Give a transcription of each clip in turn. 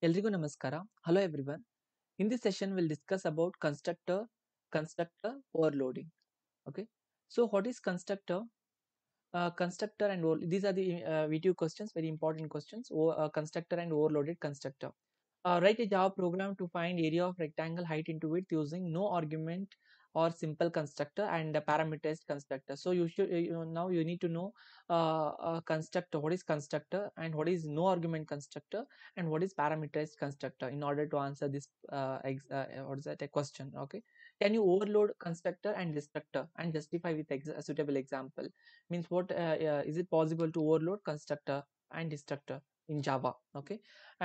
Hello everyone. In this session, we'll discuss about constructor, constructor overloading. okay so what is constructor uh, constructor and these are the uh, video questions very important questions o uh, constructor and overloaded constructor write a java program to find area of rectangle height into width using no argument or simple constructor and a parameterized constructor so you should you now you need to know uh, constructor what is constructor and what is no argument constructor and what is parameterized constructor in order to answer this uh, ex, uh, what is that a question okay can you overload constructor and destructor and justify with ex a suitable example means what uh, uh is it possible to overload constructor and destructor in java okay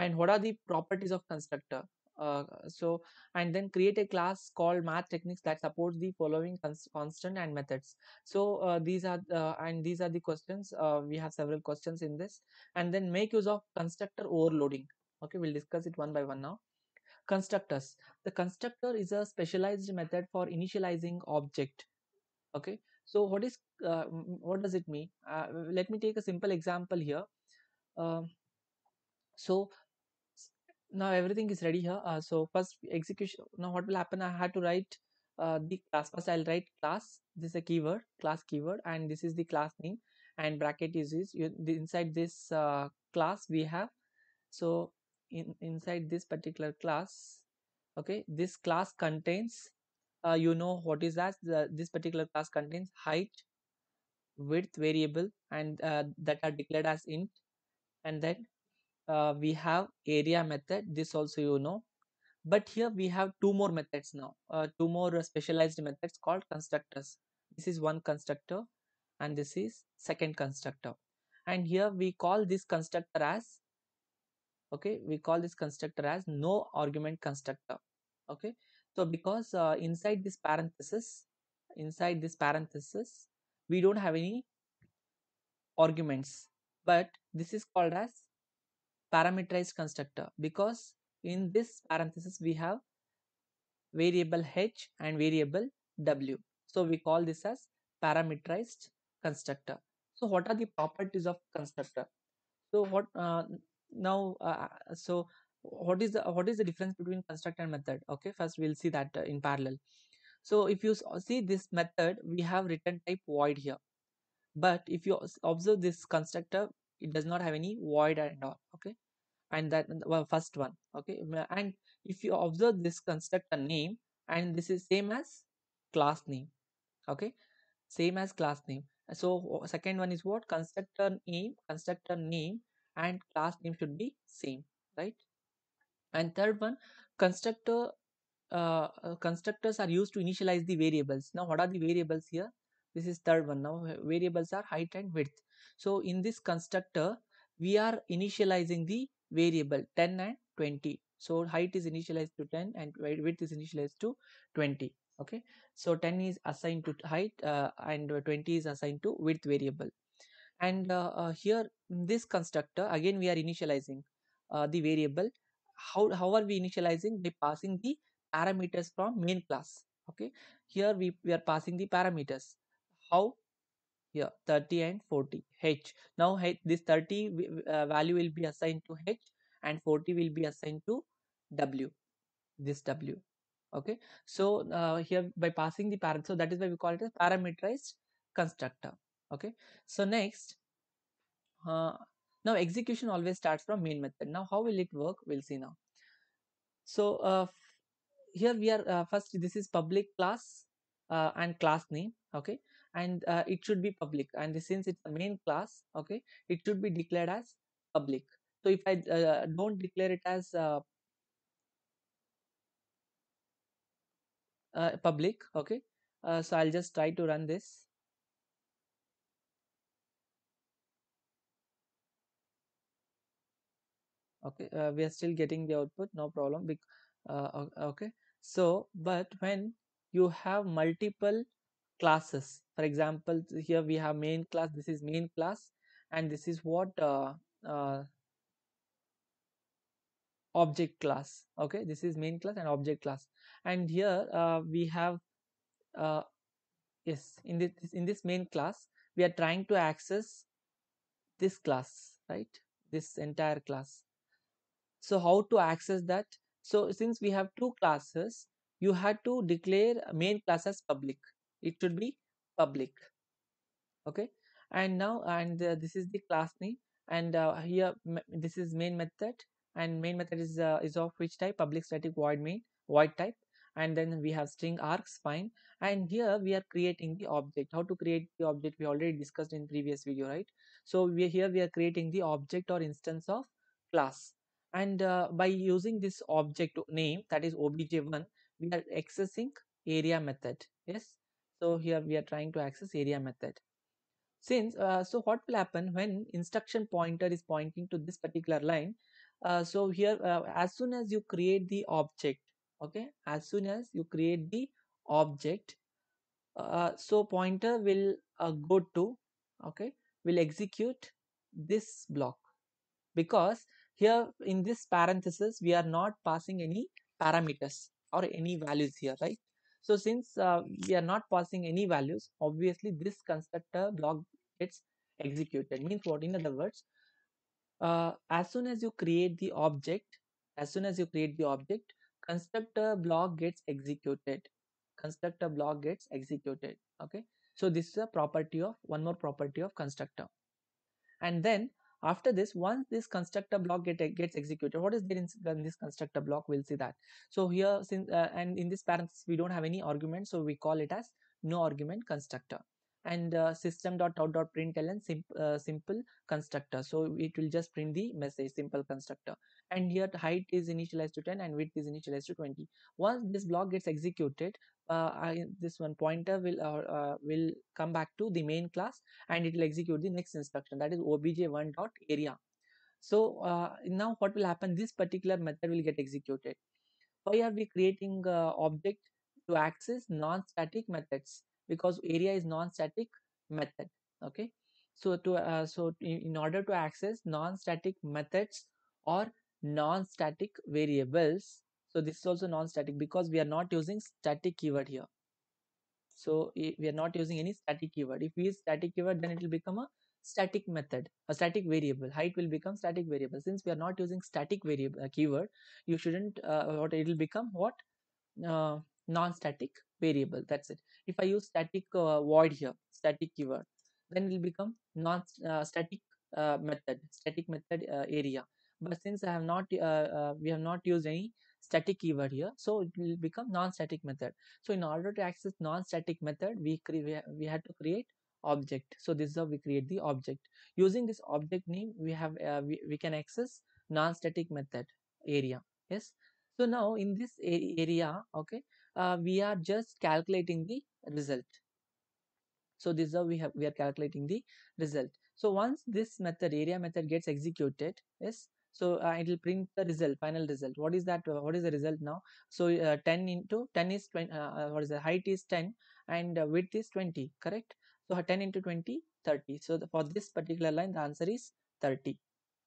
and what are the properties of constructor uh, so and then create a class called math techniques that supports the following cons constant and methods so uh, these are uh, and these are the questions uh, we have several questions in this and then make use of constructor overloading okay we'll discuss it one by one now constructors the constructor is a specialized method for initializing object okay so what is uh, what does it mean let me take a simple example here um, so now everything is ready here uh, so first execution now what will happen i had to write uh, the class first i'll write class this is a keyword class keyword and this is the class name and bracket is this you, the, inside this uh, class we have so in inside this particular class okay this class contains uh, you know what is that the, this particular class contains height width variable and uh, that are declared as int and then uh, we have area method this also you know but here we have two more methods now uh, two more specialized methods called constructors this is one constructor and this is second constructor and here we call this constructor as okay we call this constructor as no argument constructor okay so because uh, inside this parenthesis inside this parenthesis we don't have any arguments but this is called as parameterized constructor because in this parenthesis we have variable h and variable w. So we call this as parameterized constructor. So what are the properties of constructor? So what uh, now? Uh, so what is the what is the difference between constructor and method? Okay, first we'll see that uh, in parallel. So if you see this method, we have return type void here. But if you observe this constructor, it does not have any void and all okay and that well, first one okay and if you observe this constructor name and this is same as class name okay same as class name so second one is what constructor name constructor name and class name should be same right and third one constructor uh, uh, constructors are used to initialize the variables now what are the variables here this is third one now variables are height and width so in this constructor, we are initializing the variable 10 and 20. So height is initialized to 10 and width is initialized to 20. Okay. So 10 is assigned to height uh, and 20 is assigned to width variable. And uh, uh, here in this constructor, again we are initializing uh, the variable. How, how are we initializing? By passing the parameters from main class. Okay. Here we, we are passing the parameters. How? Here 30 and 40 h now h, this 30 uh, value will be assigned to h and 40 will be assigned to w this w okay so uh, here by passing the parameter so that is why we call it a parameterized constructor okay so next uh, now execution always starts from main method now how will it work we'll see now so uh, here we are uh, first this is public class uh, and class name okay and uh, it should be public and since it's the main class okay it should be declared as public so if i uh, don't declare it as uh, uh public okay uh, so i'll just try to run this okay uh, we are still getting the output no problem okay so but when you have multiple classes for example here we have main class this is main class and this is what uh, uh, object class okay this is main class and object class and here uh, we have uh, yes in this in this main class we are trying to access this class right this entire class so how to access that so since we have two classes you had to declare main class as public it should be public okay and now and uh, this is the class name and uh, here this is main method and main method is uh, is of which type public static void main void type and then we have string args fine and here we are creating the object how to create the object we already discussed in previous video right so we here we are creating the object or instance of class and uh, by using this object name that is obj1 we are accessing area method yes so here we are trying to access area method since uh, so what will happen when instruction pointer is pointing to this particular line uh, so here uh, as soon as you create the object okay as soon as you create the object uh, so pointer will uh, go to okay will execute this block because here in this parenthesis we are not passing any parameters or any values here right so since uh, we are not passing any values, obviously this constructor block gets executed. Means what? In other words, uh, as soon as you create the object, as soon as you create the object, constructor block gets executed. Constructor block gets executed. Okay. So this is a property of one more property of constructor. And then after this once this constructor block get, gets executed what is there in this constructor block we'll see that so here since uh, and in this parenthesis we don't have any argument so we call it as no argument constructor and uh, system.out.println simp, uh, simple constructor so it will just print the message simple constructor and here height is initialized to 10 and width is initialized to 20 once this block gets executed uh, I, this one pointer will uh, uh will come back to the main class and it will execute the next instruction that is obj1 dot area so uh, now what will happen this particular method will get executed why are we creating uh, object to access non-static methods because area is non-static method okay so to uh, so in order to access non-static methods or non-static variables so this is also non-static because we are not using static keyword here so we are not using any static keyword if we use static keyword then it will become a static method a static variable height will become static variable since we are not using static variable uh, keyword you shouldn't uh, what it will become what uh, non-static variable that's it if i use static uh, void here static keyword then it will become non-static uh, uh, method static method area but since I have not uh, uh, we have not used any static keyword here so it will become non-static method so in order to access non-static method we we had to create object so this is how we create the object using this object name we have uh, we, we can access non-static method area yes so now in this area okay uh, we are just calculating the result so this is how we have we are calculating the result so once this method area method gets executed yes so uh, it will print the result final result what is that uh, what is the result now so uh, 10 into 10 is 20 uh, what is the height is 10 and width is 20 correct so 10 into 20 30 so the, for this particular line the answer is 30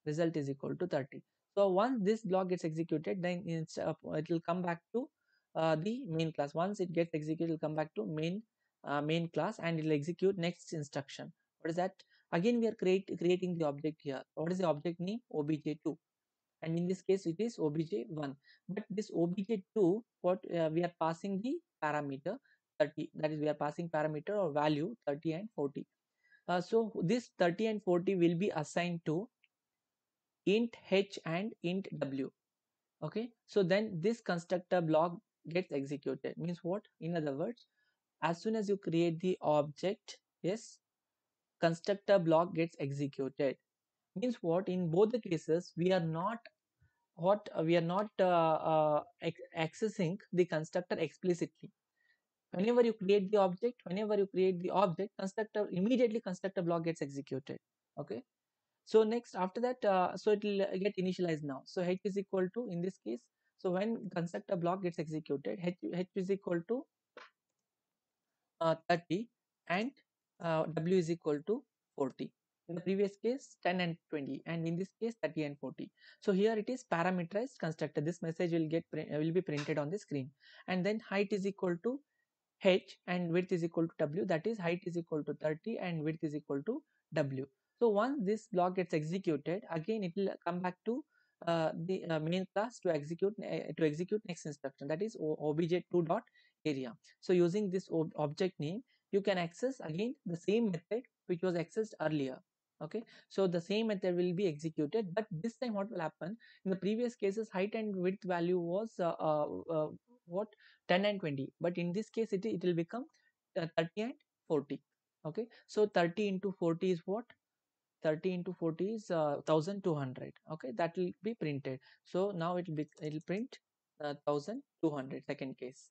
result is equal to 30 so once this block gets executed then it will come back to uh, the main class once it gets executed it will come back to main uh, main class and it will execute next instruction what is that again we are create, creating the object here what is the object name obj2 and in this case it is obj1 but this obj2 what uh, we are passing the parameter 30 that is we are passing parameter or value 30 and 40 uh, so this 30 and 40 will be assigned to int h and int w okay so then this constructor block gets executed means what in other words as soon as you create the object yes constructor block gets executed means what in both the cases we are not what we are not uh, uh, accessing the constructor explicitly whenever you create the object whenever you create the object constructor immediately constructor block gets executed okay so next after that uh, so it will get initialized now so h is equal to in this case so when constructor block gets executed h, h is equal to uh, 30 and uh, W is equal to 40. In the previous case 10 and 20 and in this case 30 and 40. So here it is parameterized constructor. This message will get will be printed on the screen and then height is equal to h and width is equal to w that is height is equal to 30 and width is equal to w. So once this block gets executed again it will come back to uh, the uh, main class to execute uh, to execute next instruction that is obj2 dot area so using this ob object name you can access again the same method which was accessed earlier okay so the same method will be executed but this time what will happen in the previous cases height and width value was uh, uh, uh what 10 and 20 but in this case it, it will become uh, 30 and 40 okay so 30 into 40 is what 30 into 40 is uh, 1200 okay that will be printed so now it will be it will print uh, 1200 second case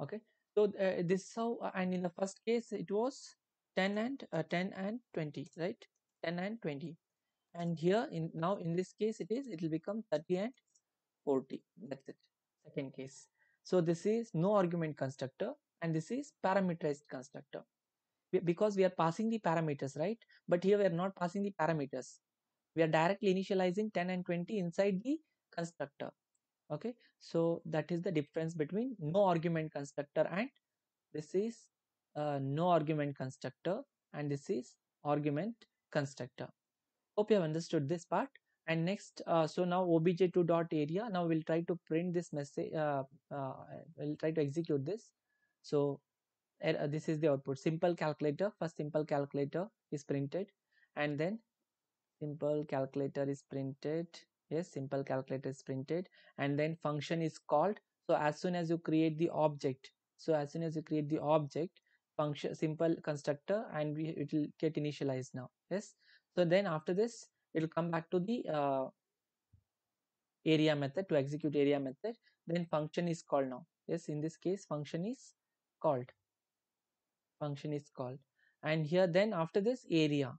okay so uh, this is how uh, and in the first case it was 10 and uh, 10 and 20 right 10 and 20 and here in now in this case it is it will become 30 and 40 that's it second case so this is no argument constructor and this is parameterized constructor because we are passing the parameters right but here we are not passing the parameters we are directly initializing 10 and 20 inside the constructor okay so that is the difference between no argument constructor and this is uh, no argument constructor and this is argument constructor hope you have understood this part and next uh, so now obj2 dot area now we'll try to print this message uh, uh we'll try to execute this so er, uh, this is the output simple calculator first simple calculator is printed and then simple calculator is printed yes simple calculator is printed and then function is called so as soon as you create the object so as soon as you create the object function simple constructor and we, it will get initialized now yes so then after this it will come back to the uh, area method to execute area method then function is called now yes in this case function is called function is called and here then after this area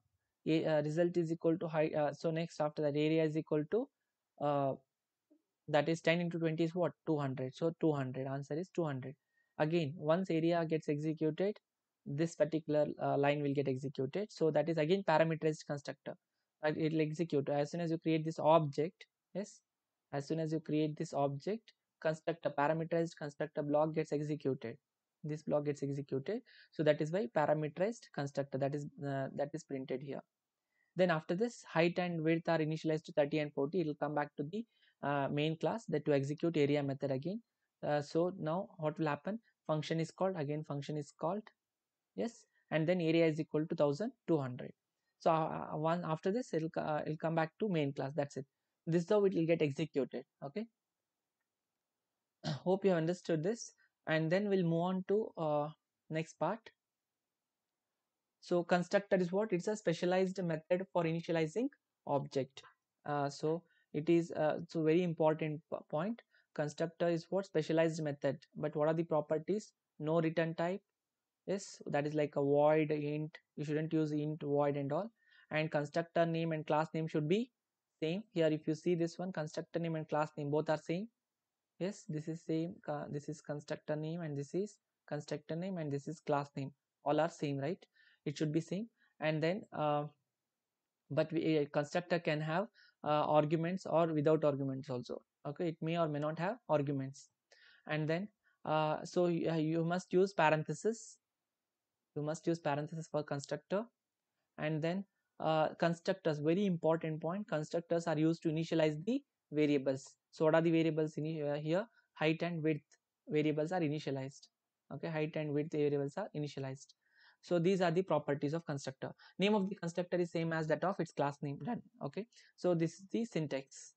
a, uh, result is equal to height uh, so next after that area is equal to uh, that is 10 into 20 is what 200 so 200 answer is 200 again once area gets executed this particular uh, line will get executed so that is again parameterized constructor it'll execute as soon as you create this object yes as soon as you create this object constructor parameterized constructor block gets executed this block gets executed so that is why parameterized constructor that is uh, that is printed here then after this height and width are initialized to 30 and 40 it will come back to the uh, main class that to execute area method again uh, so now what will happen function is called again function is called yes and then area is equal to 1200 so uh, uh, one after this it'll, uh, it'll come back to main class that's it this though it will get executed okay hope you have understood this and then we'll move on to uh, next part so constructor is what it's a specialized method for initializing object uh, so it is uh, so very important point constructor is what specialized method but what are the properties no return type yes that is like a void int you shouldn't use int void and all and constructor name and class name should be same here if you see this one constructor name and class name both are same yes this is same uh, this is constructor name and this is constructor name and this is class name all are same right it should be same and then uh, but we, a constructor can have uh, arguments or without arguments also okay it may or may not have arguments and then uh, so you, uh, you must use parentheses you must use parentheses for constructor and then uh, constructors very important point constructors are used to initialize the variables so what are the variables in uh, here height and width variables are initialized okay height and width variables are initialized so these are the properties of constructor name of the constructor is same as that of its class name done okay so this is the syntax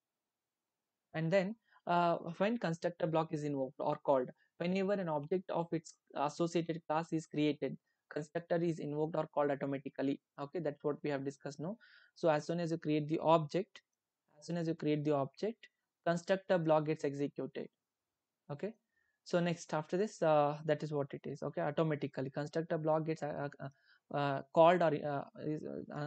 and then uh, when constructor block is invoked or called whenever an object of its associated class is created constructor is invoked or called automatically okay that's what we have discussed now so as soon as you create the object as soon as you create the object constructor block gets executed okay so next after this uh, that is what it is okay automatically constructor block gets uh, uh, called or is,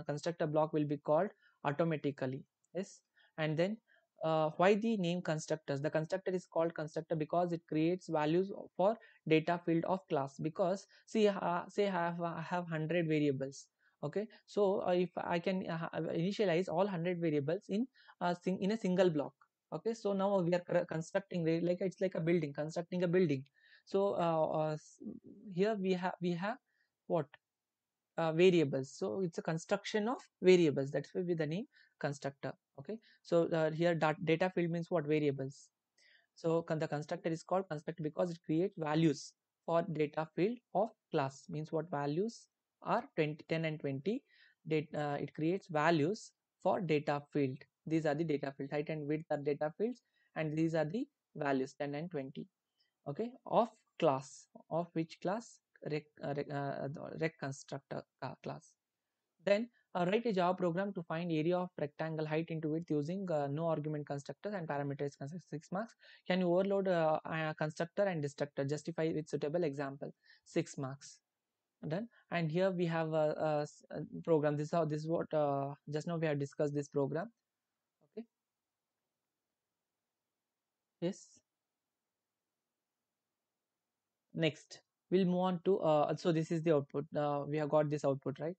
constructor block will be called automatically yes and then uh, why the name constructors the constructor is called constructor because it creates values for data field of class because see uh, say I have, I have 100 variables okay so uh, if I can initialize all 100 variables in a in a single block okay so now we are constructing like it's like a building constructing a building so uh, uh, here we have we have what uh, variables so it's a construction of variables that's why with the name constructor okay so uh, here data field means what variables so the constructor is called constructor because it creates values for data field of class means what values are 20 10 and 20 data, uh, it creates values for data field these are the data fields height and width are data fields and these are the values 10 and 20 okay of class of which class rec, uh, rec, uh, rec constructor class then uh, write a java program to find area of rectangle height into width using uh, no argument constructors and parameters constructor 6 marks can you overload uh, a constructor and destructor justify with suitable example 6 marks done and here we have a, a, program this is how this is what uh, just now we have discussed this program yes next we'll move on to uh, so this is the output uh, we have got this output right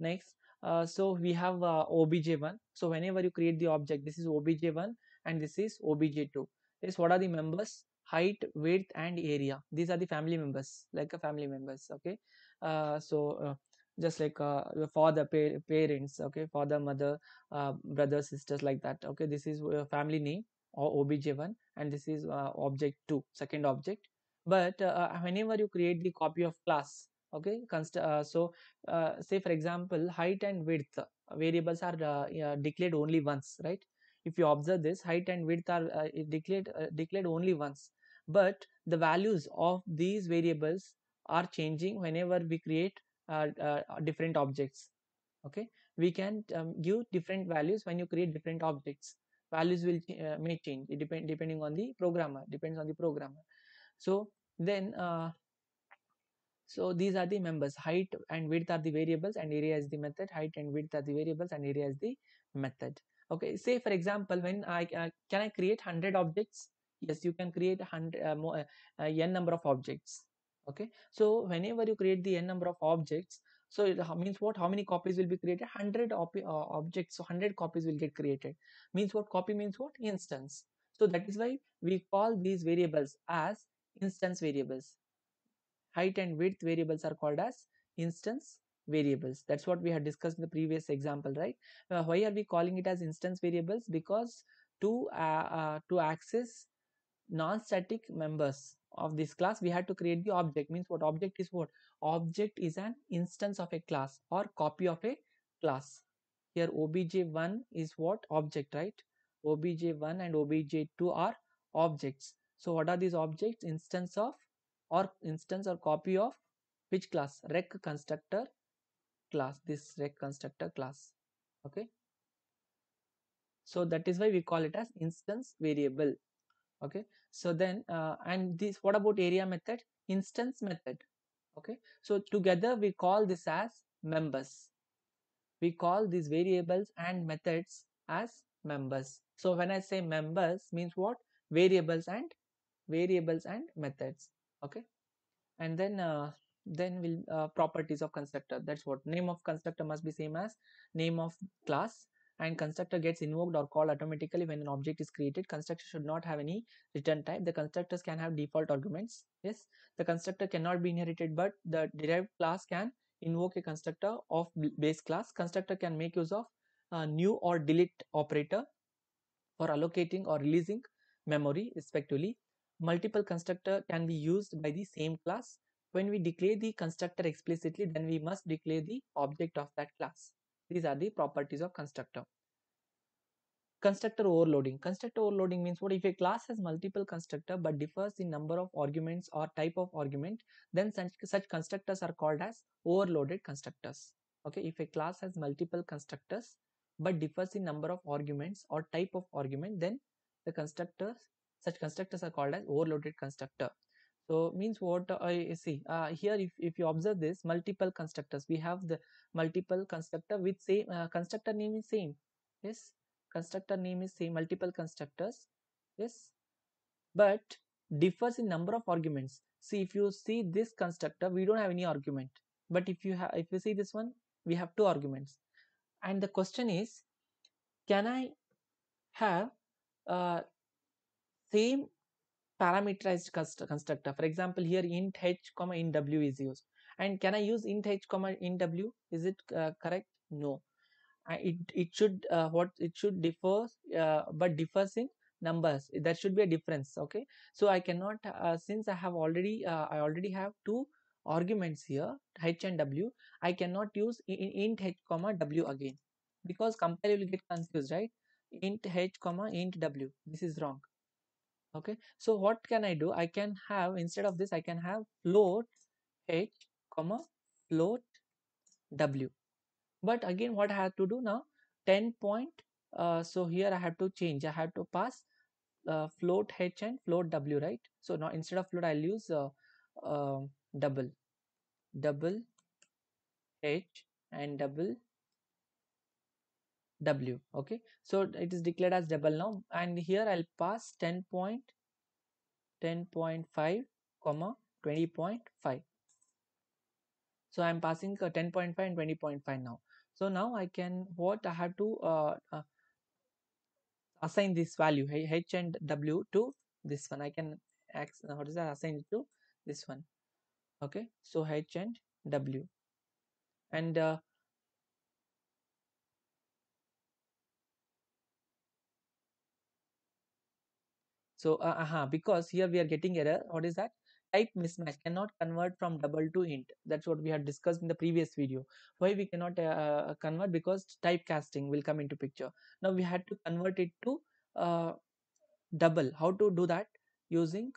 next uh, so we have uh, obj1 so whenever you create the object this is obj1 and this is obj2 Is what are the members height width and area these are the family members like a family members okay uh, so uh, just like uh, your father, pa parents okay father, mother, mother brother sisters like that okay this is family name or obj1 and this is uh, object 2 second object but uh, uh, whenever you create the copy of class okay Const uh, so uh, say for example height and width uh, variables are declared only once right if you observe this height and width are declared declared only once but the values of these variables are changing whenever we create different objects okay we can um, give different values when you create different objects values will uh, may change it depend depending on the programmer depends on the programmer so then uh, so these are the members height and width are the variables and area is the method height and width are the variables and area is the method okay say for example when i uh, can i create 100 objects yes you can create 100 uh, more, uh, uh, n number of objects okay so whenever you create the n number of objects so it means what how many copies will be created 100 op uh, objects so 100 copies will get created means what copy means what instance so that is why we call these variables as instance variables height and width variables are called as instance variables that's what we had discussed in the previous example right uh, why are we calling it as instance variables because to uh, uh, to access non-static members of this class we had to create the object means what object is what object is an instance of a class or copy of a class here obj1 is what object right obj1 and obj2 are objects so what are these objects instance of or instance or copy of which class rec constructor class this rec constructor class okay so that is why we call it as instance variable okay so then uh, and this what about area method instance method okay so together we call this as members we call these variables and methods as members so when i say members means what variables and variables and methods okay and then uh, then will uh, properties of constructor that's what name of constructor must be same as name of class and constructor gets invoked or called automatically when an object is created constructor should not have any return type the constructors can have default arguments yes the constructor cannot be inherited but the derived class can invoke a constructor of base class constructor can make use of a uh, new or delete operator for allocating or releasing memory respectively multiple constructor can be used by the same class when we declare the constructor explicitly then we must declare the object of that class these are the properties of constructor. Constructor overloading. Constructor overloading means what if a class has multiple constructor but differs in number of arguments or type of argument, then such, such constructors are called as overloaded constructors. Okay, if a class has multiple constructors but differs in number of arguments or type of argument, then the constructors such constructors are called as overloaded constructor so means what i see uh, here if, if you observe this multiple constructors we have the multiple constructor with same uh, constructor name is same yes constructor name is same multiple constructors yes but differs in number of arguments see if you see this constructor we don't have any argument but if you have if you see this one we have two arguments and the question is can i have uh, same parameterized constructor. For example, here int h comma int w is used. And can I use int h comma int w? Is it uh, correct? No. Uh, it it should uh, what it should differ, uh, but differs in numbers. There should be a difference. Okay. So I cannot uh, since I have already uh, I already have two arguments here h and w. I cannot use int h comma w again because compare will get confused, right? int h comma int w. This is wrong okay so what can i do i can have instead of this i can have float h comma float w but again what i have to do now 10 point uh, so here i have to change i have to pass uh, float h and float w right so now instead of float i'll use uh, uh double double h and double w okay so it is declared as double now and here i'll pass 10 point 10.5 comma 20.5 so i'm passing uh, 10.5 and 20.5 now so now i can what i have to uh, uh, assign this value h and w to this one i can X, uh, What is that assign it to this one okay so h and w and uh, So uh, -huh, because here we are getting error. What is that? Type mismatch cannot convert from double to int. That's what we had discussed in the previous video. Why we cannot uh, uh convert? Because typecasting will come into picture. Now we had to convert it to uh, double. How to do that? Using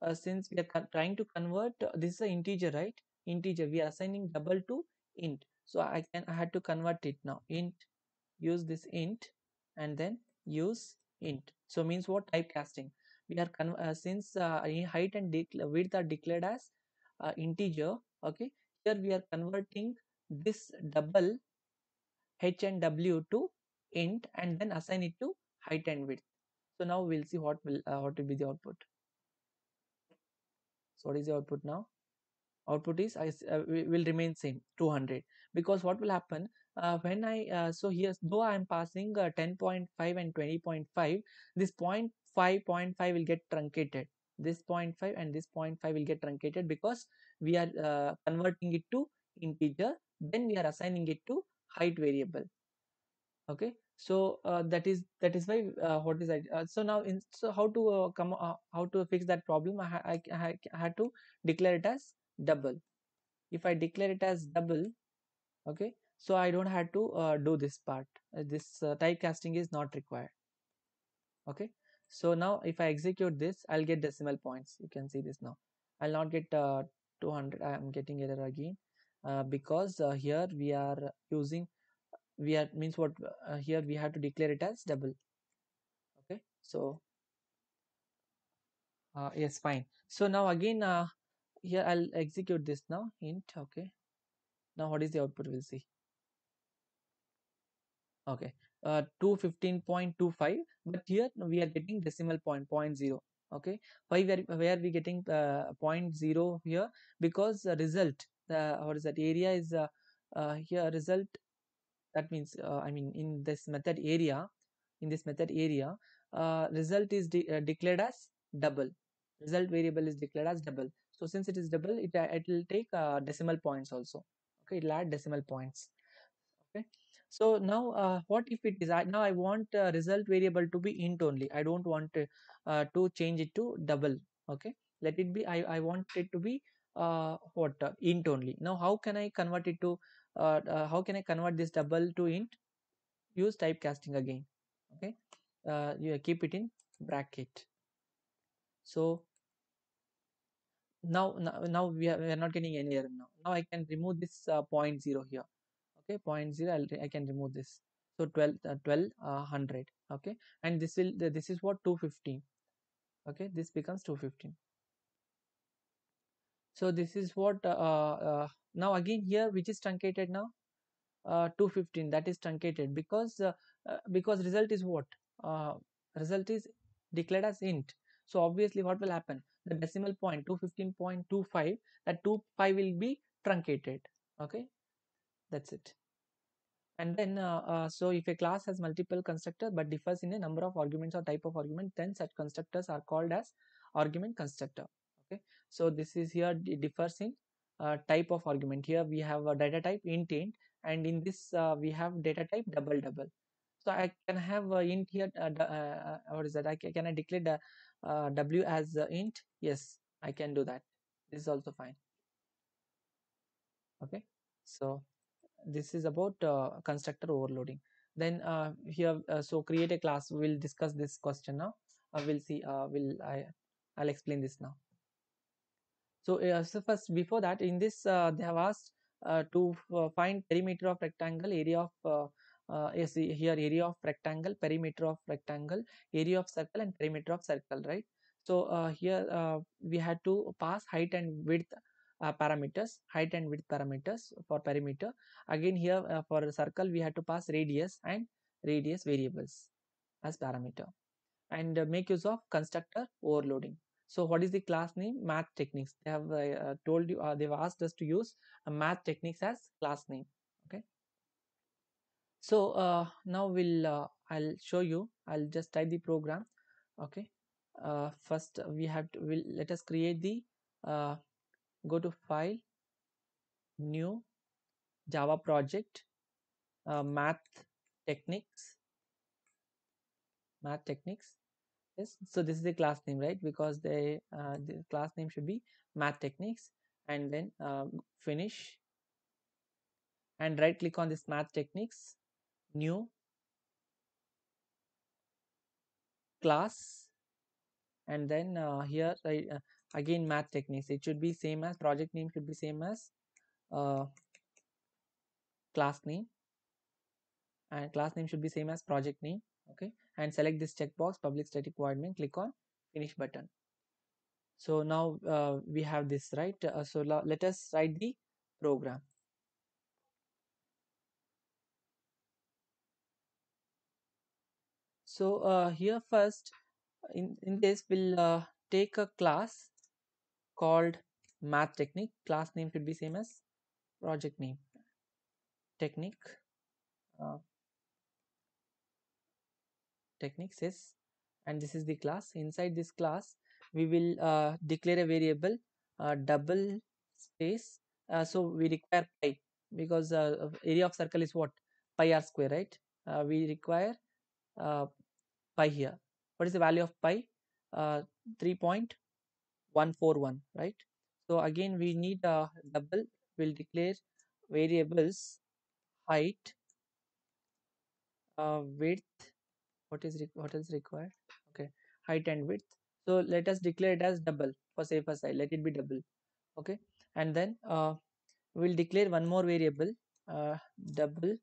uh, since we are trying to convert uh, this is an integer, right? Integer. We are assigning double to int. So I can I had to convert it now. Int use this int and then use int. So means what typecasting we are uh, since uh, height and width are declared as uh, integer okay here we are converting this double h and w to int and then assign it to height and width so now we'll see what will uh, what will be the output so what is the output now output is I uh, will remain same 200 because what will happen uh, when I uh, so here though I am passing 10.5 and 20.5 this point 5.5 will get truncated this 0.5 and this 0.5 will get truncated because we are uh, converting it to integer then we are assigning it to height variable okay so uh, that is that is why uh, what is I, uh, so now in so how to uh, come uh, how to fix that problem I, I, I, I had to declare it as double if I declare it as double okay so I don't have to uh, do this part this typecasting is not required okay so now if i execute this i'll get decimal points you can see this now i'll not get uh, 200 i'm getting error again uh, because uh, here we are using we are means what uh, here we have to declare it as double okay so uh, yes fine so now again uh, here i'll execute this now int okay now what is the output we'll see okay uh, 215.25 but here we are getting decimal point point 0 okay why where are, where we getting uh, point 0 here because the result the what is that area is uh, uh, here result that means uh, i mean in this method area in this method area uh, result is de uh, declared as double result variable is declared as double so since it is double it it will take decimal points also okay it will add decimal points okay so now uh, what if it is? I now i want result variable to be int only i don't want uh, to change it to double okay let it be i, I want it to be uh, what uh, int only now how can i convert it to uh, uh, how can i convert this double to int use typecasting again okay uh, you keep it in bracket so now now, now we, are, we are not getting any error now now i can remove this uh, point zero here okay 0.0 I'll, i can remove this so 12 uh, 100 uh, okay and this will this is what 215 okay this becomes 215 so this is what uh, uh, now again here which is truncated now uh, 215 that is truncated because because result is what result is declared as int so obviously what will happen the decimal point 215.25 that 25 will be truncated okay that's it and then uh, uh, so if a class has multiple constructors but differs in a number of arguments or type of argument then such constructors are called as argument constructor okay so this is here it differs in uh, type of argument here we have a data type int int and in this uh, we have data type double double so i can have uh, int here uh, what is that i can, can i declare the, w as int yes i can do that this is also fine okay so this is about uh, constructor overloading then uh, here uh, so create a class we'll discuss this question now I will see will I I'll explain this now so, so first before that in this they have asked to find perimeter of rectangle area of uh, yes, here area of rectangle, perimeter of rectangle, area of circle and perimeter of circle, right? So uh, here uh, we had to pass height and width uh, parameters height and width parameters for perimeter again here uh, for circle we have to pass radius and radius variables as parameter and uh, make use of constructor overloading so what is the class name math techniques they have uh, uh, told you they've asked us to use math techniques as class name okay so now we'll i'll show you i'll just type the program okay first we have to we'll, let us create the go to file new java project uh, math techniques math techniques yes so this is the class name right because the, uh, the class name should be math techniques and then uh, finish and right click on this math techniques new class and then uh, here I, uh, again math techniques it should be same as project name should be same as uh, class name and class name should be same as project name okay and select this checkbox public static void main click on finish button so now uh, we have this right uh, so let us write the program so uh, here first in, in this we'll uh, take a class called math technique class name should be same as project name technique uh, techniques is and this is the class inside this class we will uh, declare a variable uh, double space uh, so we require pi because uh, area of circle is what pi r square right uh, we require pi here what is the value of pi Three point 141 right so again we need a double we'll declare variables height uh, width what is what is required okay height and width so let us declare it as double for safer side let it be double okay and then uh, we'll declare one more variable uh, double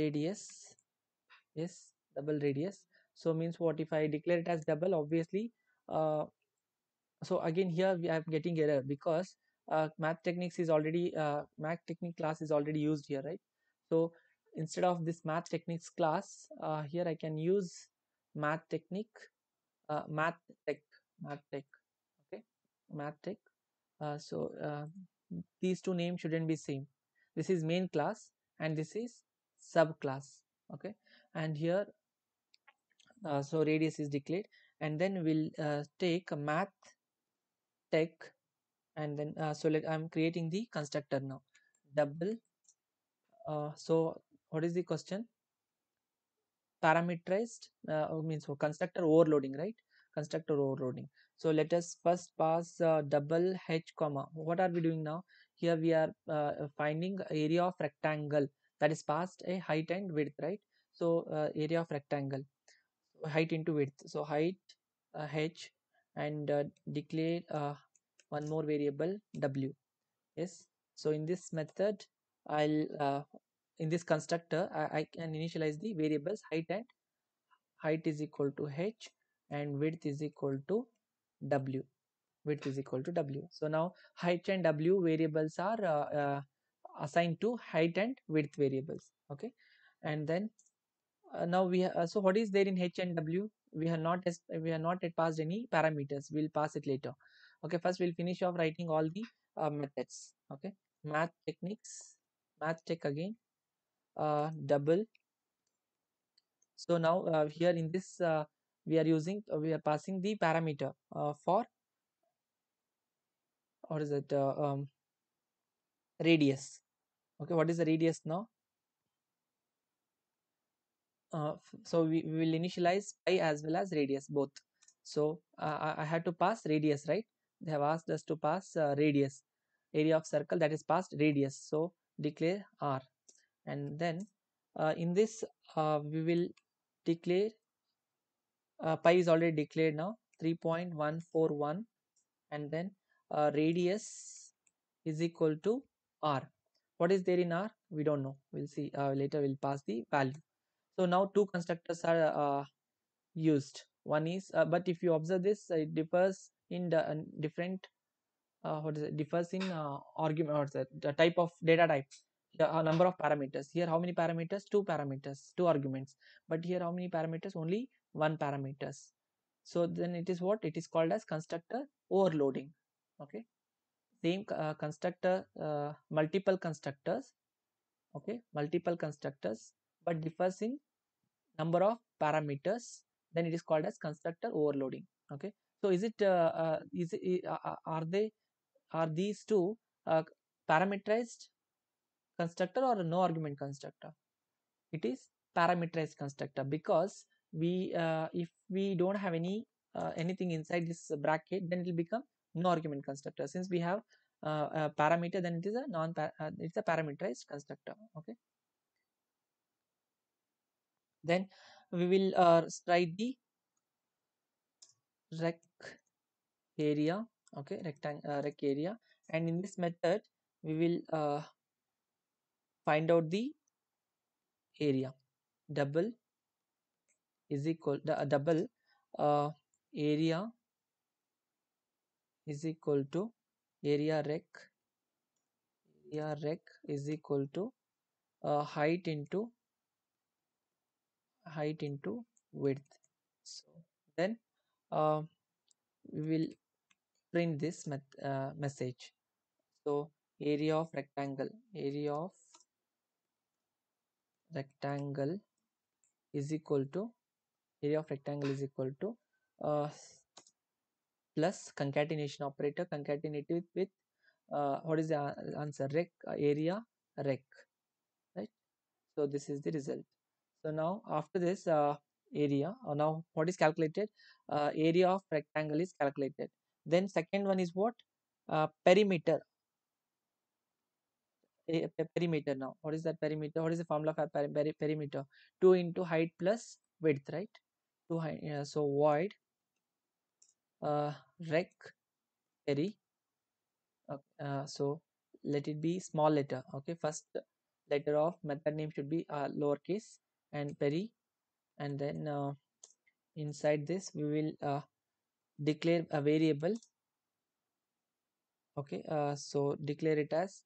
radius yes double radius so means what if i declare it as double obviously uh, so again here we are getting error because uh, math techniques is already uh, math technique class is already used here right so instead of this math techniques class uh, here i can use math technique uh, math tech math tech okay math tech uh, so uh, these two names shouldn't be same this is main class and this is subclass okay and here so radius is declared and then we'll take a math tech and then uh, so let i'm creating the constructor now double uh, so what is the question parameterized uh, means for constructor overloading right constructor overloading so let us first pass uh, double h comma what are we doing now here we are uh, finding area of rectangle that is past a height and width right so uh, area of rectangle height into width so height uh, h and uh, declare uh, one more variable w yes so in this method i'll uh, in this constructor I, I, can initialize the variables height and height is equal to h and width is equal to w width is equal to w so now height and w variables are uh, uh, assigned to height and width variables okay and then uh, now we uh, so what is there in h and w we have not we have not yet passed any parameters we'll pass it later okay first we'll finish off writing all the uh, methods okay math techniques math tech again uh, double so now uh, here in this uh, we are using uh, we are passing the parameter uh, for or is it uh, um, radius okay what is the radius now uh, so we, we, will initialize pi as well as radius both so uh, I, have had to pass radius right they have asked us to pass uh, radius area of circle that is passed radius so declare r and then uh, in this uh, we will declare pi is already declared now 3.141 and then radius is equal to r what is there in r we don't know we'll see later we'll pass the value so now two constructors are uh, used one is uh, but if you observe this uh, it differs in the uh, different uh, what is it differs in uh, argument or the, the type of data type the number of parameters here how many parameters two parameters two arguments but here how many parameters only one parameters so then it is what it is called as constructor overloading okay same uh, constructor uh, multiple constructors okay multiple constructors but differs in number of parameters then it is called as constructor overloading okay so is it uh, uh, is it, uh, uh, are they are these two uh, parameterized constructor or no argument constructor it is parameterized constructor because we uh, if we don't have any anything inside this bracket then it will become no argument constructor since we have a parameter then it is a non it's a parameterized constructor okay then we will uh, write the rec area okay rectangle uh, rec area and in this method we will uh, find out the area double is equal the uh, double uh, area is equal to area rec area rec is equal to uh, height into height into width so then uh, we will print this uh, message so area of rectangle area of rectangle is equal to area of rectangle is equal to uh, plus concatenation operator concatenate with uh, what is the uh, answer rec uh, area rec right so this is the result so now after this uh, area uh, now what is calculated uh, area of rectangle is calculated then second one is what uh, perimeter a, a perimeter now what is that perimeter what is the formula for peri peri perimeter 2 into height plus width right 2 height so wide uh rec peri uh, so let it be small letter okay first letter of method name should be uh, lowercase and peri and then uh, inside this we will uh, declare a variable okay uh, so declare it as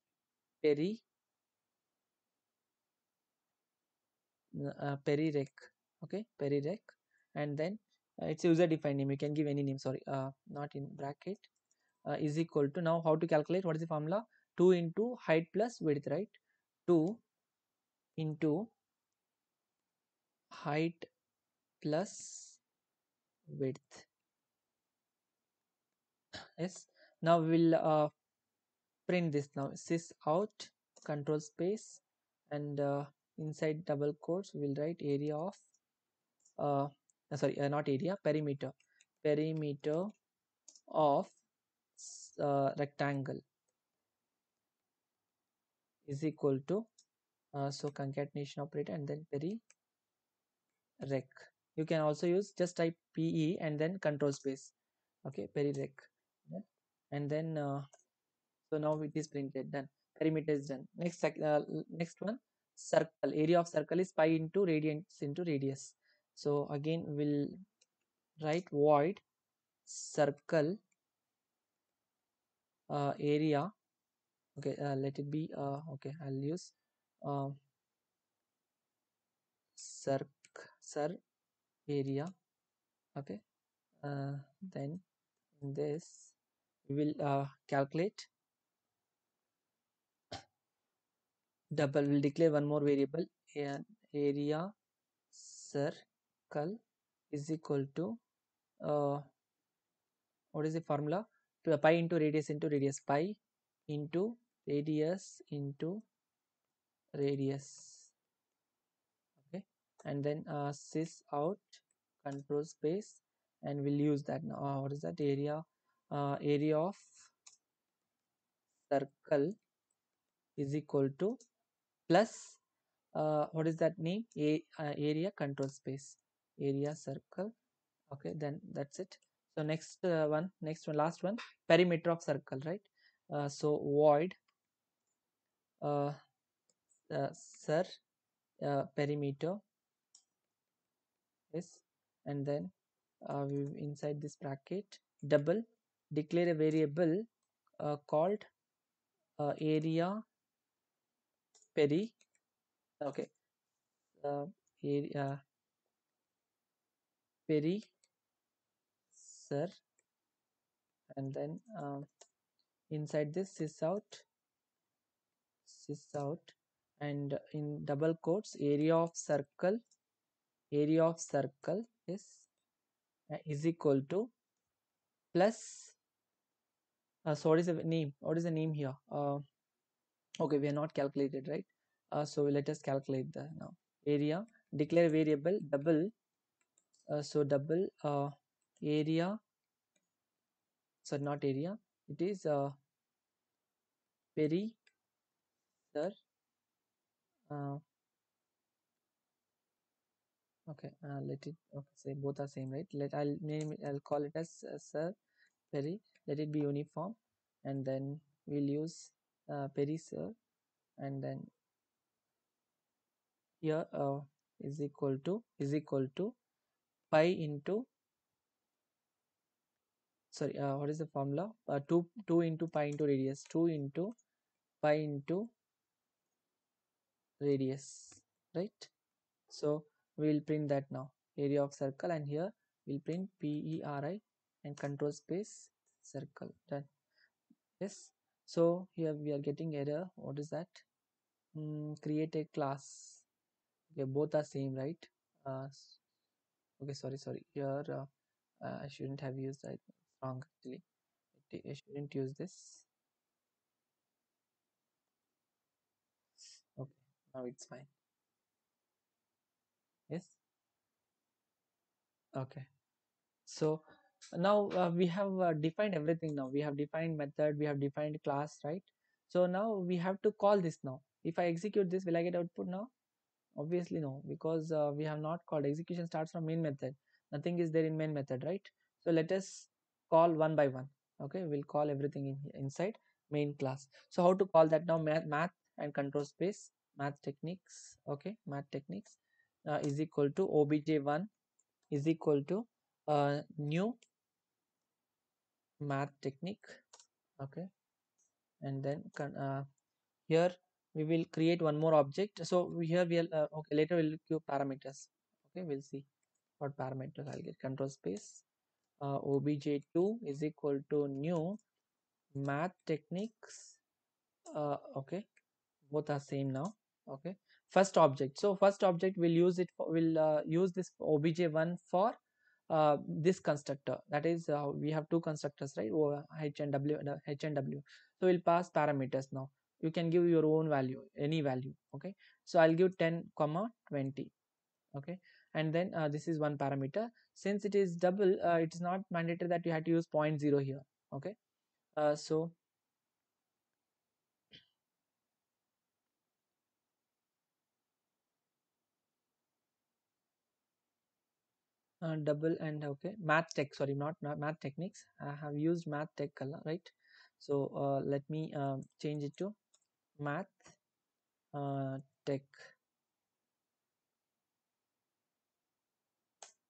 peri uh, peri rec okay peri rec and then uh, it's user defined name you can give any name sorry uh, not in bracket uh, is equal to now how to calculate what is the formula 2 into height plus width right 2 into height plus width yes now we'll uh, print this now sys out control space and uh, inside double quotes we'll write area of uh, sorry uh, not area perimeter perimeter of uh, rectangle is equal to uh, so concatenation operator and then peri rec you can also use just type pe and then control space okay perimeter. rec and then uh, so now it is printed done perimeter is done next uh, next one circle area of circle is pi into radians into radius so again we'll write void circle uh, area okay uh, let it be uh, okay I'll use uh, circle search area okay uh, then in this we will uh, calculate double will declare one more variable and area circle is equal to uh, what is the formula to pi into radius into radius pi into radius into radius and then uh, sys out control space and we'll use that now uh, what is that area uh, area of circle is equal to plus uh, what is that name a uh, area control space area circle okay then that's it so next uh, one next one last one perimeter of circle right uh, so void sir perimeter yes and then uh, we inside this bracket double declare a variable uh, called uh, area peri okay uh, area peri sir and then um, inside this sys out sys out and in double quotes area of circle area of circle is uh, is equal to plus uh, so what is the name what is the name here uh, okay we are not calculated right uh, so let us calculate the now area declare variable double uh, so double uh, area so not area it is uh, peri sir uh, okay uh, let it okay say both are same right let i'll name it, i'll call it as uh, sir perry let it be uniform and then we'll use uh, perry sir and then here uh, is equal to is equal to pi into sorry uh, what is the formula uh, 2 2 into pi into radius 2 into pi into radius right so we will print that now area of circle and here we'll print PERI and control space circle done yes so here we are getting error what is that mm, create a class okay both are same right uh, okay sorry sorry here uh, uh, I shouldn't have used that wrong actually I shouldn't use this okay now it's fine okay so now uh, we have uh, defined everything now we have defined method we have defined class right so now we have to call this now if i execute this will i get output now obviously no because uh, we have not called execution starts from main method nothing is there in main method right so let us call one by one okay we'll call everything in, inside main class so how to call that now math, math and control space math techniques okay math techniques uh, is equal to obj1 is equal to a uh, new math technique okay and then uh, here we will create one more object so here we'll uh, okay later we'll give parameters okay we'll see what parameters i'll get control space uh, obj2 is equal to new math techniques uh, okay both are same now okay first object so first object will use it for, will uh, use this obj1 for uh, this constructor that is uh, we have two constructors right oh, h and w uh, h and w so we'll pass parameters now you can give your own value any value okay so i'll give 10 comma 20 okay and then uh, this is one parameter since it is double uh, it's not mandatory that you have to use 0.0 here okay uh, so double and okay math tech sorry not, not math techniques i have used math tech right so uh, let me uh, change it to math uh, tech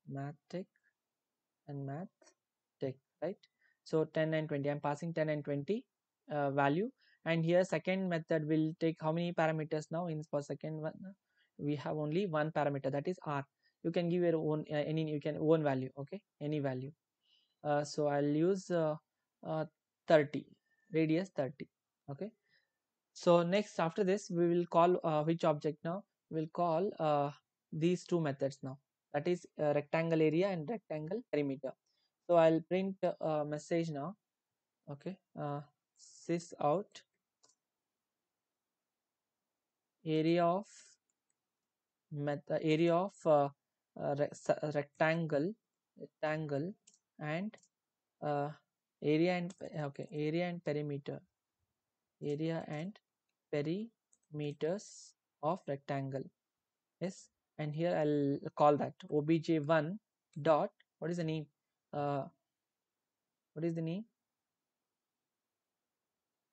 math tech and math tech right so 10 and 20 i'm passing 10 and 20 uh, value and here second method will take how many parameters now in for second one we have only one parameter that is r you can give your own uh, any you can own value okay any value uh, so i'll use uh, uh 30 radius 30 okay so next after this we will call uh, which object now we'll call uh, these two methods now that is rectangle area and rectangle perimeter so i'll print a message now okay sys out area of method area of uh, uh, rectangle rectangle and uh, area and okay area and perimeter area and perimeters of rectangle yes and here i'll call that obj1 dot what is the name uh, what is the name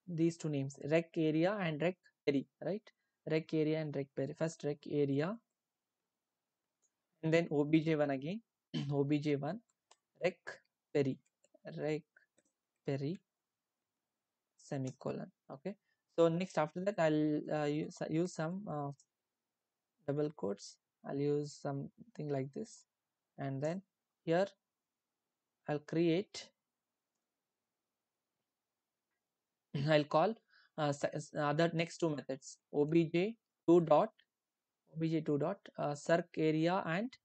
these two names rec area and rec peri right rec area and rec peri first rec area and then obj1 again obj1 rec peri rec peri semicolon okay so next after that i'll uh, use, use some uh, double quotes i'll use something like this and then here i'll create i'll call uh, other next two methods obj2 dot obj2 dot uh, circ area and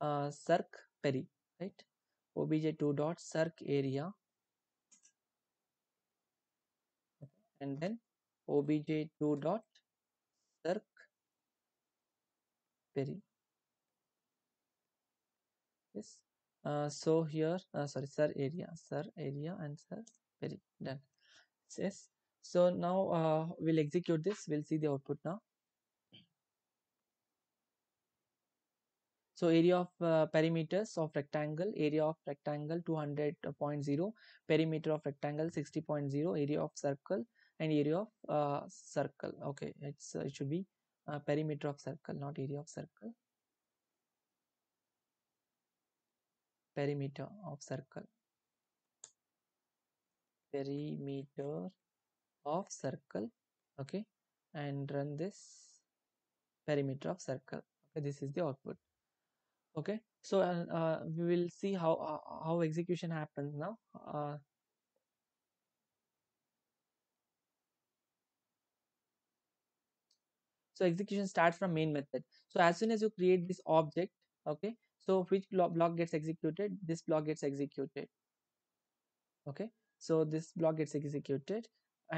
uh, circ peri right obj2 dot circ area and then obj2 dot circ peri yes uh, so here uh, sorry sir area sir area and sir peri done yes so now uh, we'll execute this we'll see the output now so area of uh, perimeters of rectangle area of rectangle 200.0 perimeter of rectangle 60.0 area of circle and area of uh, circle okay it's uh, it should be uh, perimeter of circle not area of circle perimeter of circle perimeter of circle okay and run this perimeter of circle okay this is the output okay so uh, we will see how uh, how execution happens now uh. so execution starts from main method so as soon as you create this object okay so which block gets executed this block gets executed okay so this block gets executed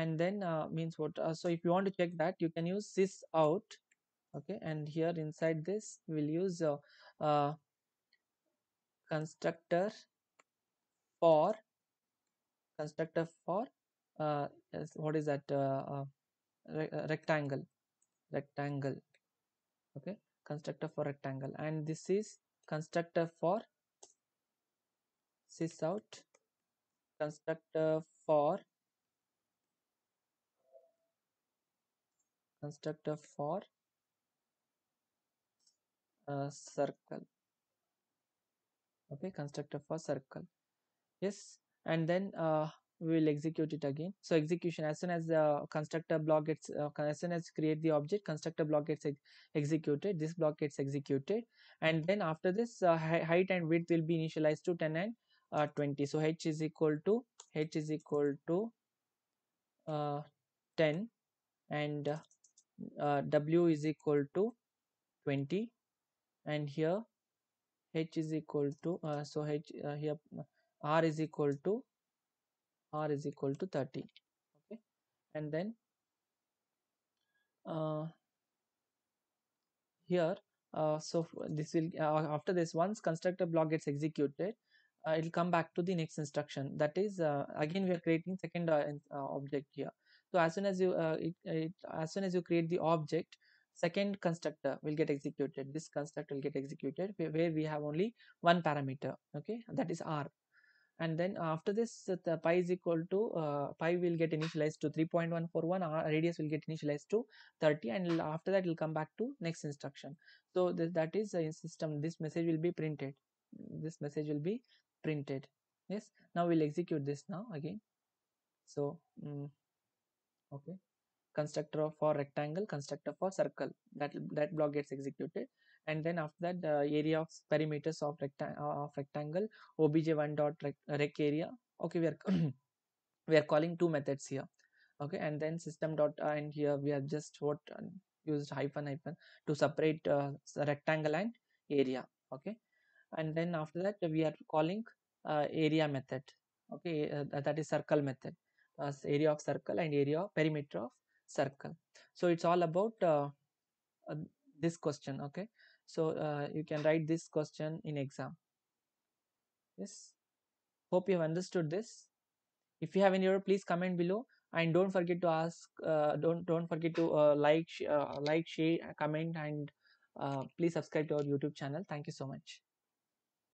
and then uh, means what uh, so if you want to check that you can use sys out okay and here inside this we'll use a, uh, a uh, constructor for constructor for uh, what is that uh, uh re rectangle rectangle okay constructor for rectangle and this is constructor for sys out constructor for constructor for circle okay constructor for circle yes and then uh, we will execute it again so execution as soon as the constructor block gets uh, as soon as create the object constructor block gets ex executed this block gets executed and then after this uh, height and width will be initialized to 10 and uh, 20 so h is equal to h is equal to uh, 10 and uh, w is equal to 20 and here h is equal to uh, so h uh, here uh, r is equal to r is equal to 30 okay and then uh, here uh, so this will uh, after this once constructor block gets executed uh, it will come back to the next instruction that is uh, again we are creating second uh, object here so as soon as you it, it, as soon as you create the object second constructor will get executed this constructor will get executed where we have only one parameter okay that is r and then after this uh, the pi is equal to uh, pi will get initialized to 3.141 r radius will get initialized to 30 and after that will come back to next instruction so th that is uh, in system this message will be printed this message will be printed yes now we'll execute this now again so mm, okay constructor for rectangle constructor for circle that that block gets executed and then after that the area of perimeters of, recta of rectangle obj1 dot rec, area okay we are we are calling two methods here okay and then system dot uh, and here we are just what uh, used hyphen hyphen to separate uh, rectangle and area okay and then after that we are calling uh, area method okay uh, that is circle method uh, area of circle and area of perimeter of circle so it's all about uh, uh, this question okay so uh, you can write this question in exam yes hope you have understood this if you have any error please comment below and don't forget to ask uh, don't don't forget to uh, like like share comment and please subscribe to our youtube channel thank you so much